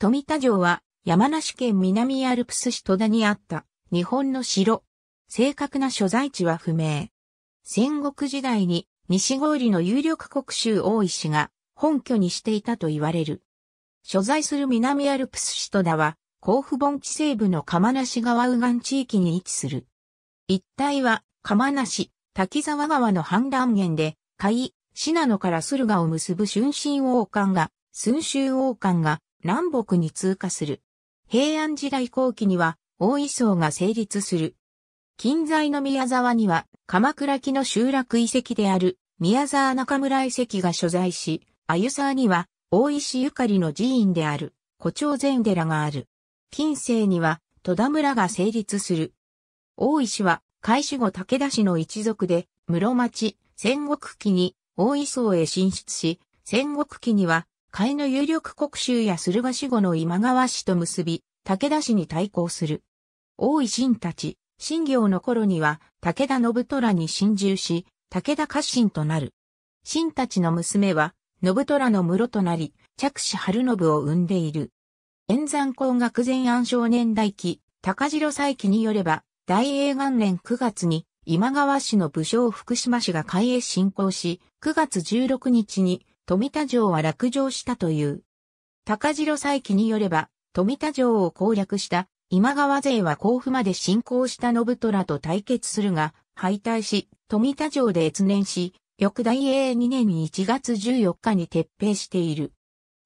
富田城は山梨県南アルプス市戸田にあった日本の城。正確な所在地は不明。戦国時代に西郡の有力国州大石が本拠にしていたと言われる。所在する南アルプス市戸田は甲府盆地西部の釜梨川右岸地域に位置する。一帯は釜梨、滝沢川の氾濫源で、海、信濃から駿河を結ぶ春神王冠が、春秋王冠が、南北に通過する。平安時代後期には大磯が成立する。近在の宮沢には鎌倉期の集落遺跡である宮沢中村遺跡が所在し、鮎沢には大石ゆかりの寺院である古町禅寺がある。近世には戸田村が成立する。大石は開始後武田氏の一族で室町、戦国期に大磯へ進出し、戦国期には海の有力国衆や駿河市後の今川氏と結び、武田氏に対抗する。大井神たち、新行の頃には武田信虎に侵入し、武田家臣となる。神たちの娘は、信虎の室となり、着手春信を生んでいる。演山工学前安少年代記、高城佐記によれば、大英元年9月に、今川氏の武将福島氏が海へ侵攻し、9月16日に富田城は落城したという。高城再起によれば、富田城を攻略した今川勢は甲府まで進行した信虎と対決するが、敗退し、富田城で越年し、翌大英2年1月14日に撤兵している。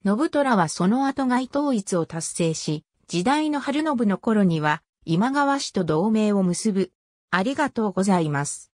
信虎はその後外統一を達成し、時代の春信の頃には今川氏と同盟を結ぶ。ありがとうございます。